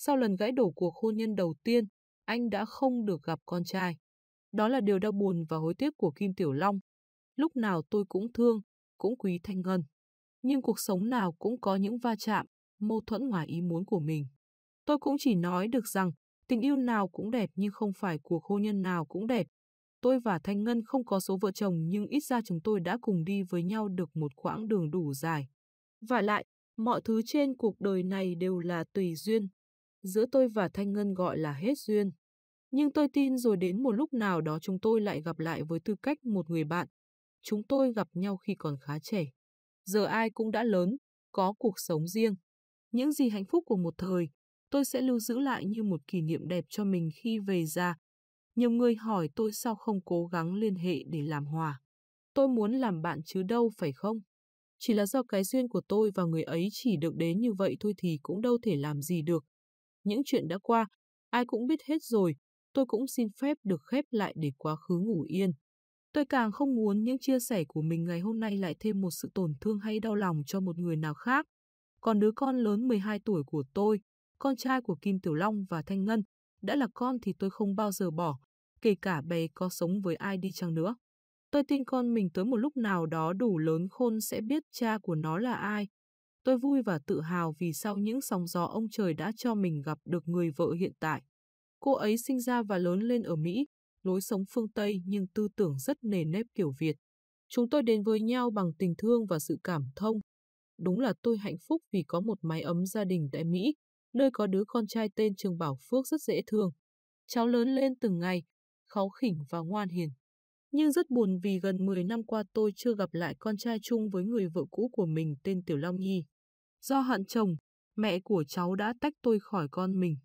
Sau lần gãy đổ cuộc hôn nhân đầu tiên, anh đã không được gặp con trai. Đó là điều đau buồn và hối tiếc của Kim Tiểu Long. Lúc nào tôi cũng thương, cũng quý Thanh Ngân. Nhưng cuộc sống nào cũng có những va chạm, mâu thuẫn ngoài ý muốn của mình. Tôi cũng chỉ nói được rằng tình yêu nào cũng đẹp nhưng không phải cuộc hôn nhân nào cũng đẹp. Tôi và Thanh Ngân không có số vợ chồng nhưng ít ra chúng tôi đã cùng đi với nhau được một quãng đường đủ dài. Và lại, mọi thứ trên cuộc đời này đều là tùy duyên, giữa tôi và Thanh Ngân gọi là hết duyên. Nhưng tôi tin rồi đến một lúc nào đó chúng tôi lại gặp lại với tư cách một người bạn. Chúng tôi gặp nhau khi còn khá trẻ. Giờ ai cũng đã lớn, có cuộc sống riêng. Những gì hạnh phúc của một thời, tôi sẽ lưu giữ lại như một kỷ niệm đẹp cho mình khi về già. Nhiều người hỏi tôi sao không cố gắng liên hệ để làm hòa. Tôi muốn làm bạn chứ đâu phải không? Chỉ là do cái duyên của tôi và người ấy chỉ được đến như vậy thôi thì cũng đâu thể làm gì được những chuyện đã qua, ai cũng biết hết rồi, tôi cũng xin phép được khép lại để quá khứ ngủ yên. Tôi càng không muốn những chia sẻ của mình ngày hôm nay lại thêm một sự tổn thương hay đau lòng cho một người nào khác. Còn đứa con lớn 12 tuổi của tôi, con trai của Kim Tiểu Long và Thanh Ngân, đã là con thì tôi không bao giờ bỏ, kể cả bé có sống với ai đi chăng nữa. Tôi tin con mình tới một lúc nào đó đủ lớn khôn sẽ biết cha của nó là ai, Tôi vui và tự hào vì sau những sóng gió ông trời đã cho mình gặp được người vợ hiện tại. Cô ấy sinh ra và lớn lên ở Mỹ, lối sống phương Tây nhưng tư tưởng rất nề nếp kiểu Việt. Chúng tôi đến với nhau bằng tình thương và sự cảm thông. Đúng là tôi hạnh phúc vì có một mái ấm gia đình tại Mỹ, nơi có đứa con trai tên trường Bảo Phước rất dễ thương. Cháu lớn lên từng ngày, kháu khỉnh và ngoan hiền. Nhưng rất buồn vì gần 10 năm qua tôi chưa gặp lại con trai chung với người vợ cũ của mình tên Tiểu Long Nhi. Do hận chồng, mẹ của cháu đã tách tôi khỏi con mình.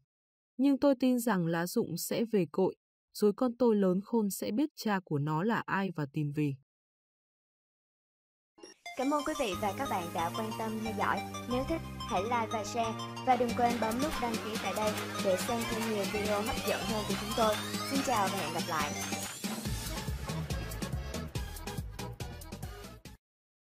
Nhưng tôi tin rằng lá dụng sẽ về cội, rồi con tôi lớn khôn sẽ biết cha của nó là ai và tìm về. Cảm ơn quý vị và các bạn đã quan tâm theo dõi. Nếu thích, hãy like và share. Và đừng quên bấm nút đăng ký tại đây để xem thêm nhiều video hấp dẫn hơn của chúng tôi. Xin chào và hẹn gặp lại.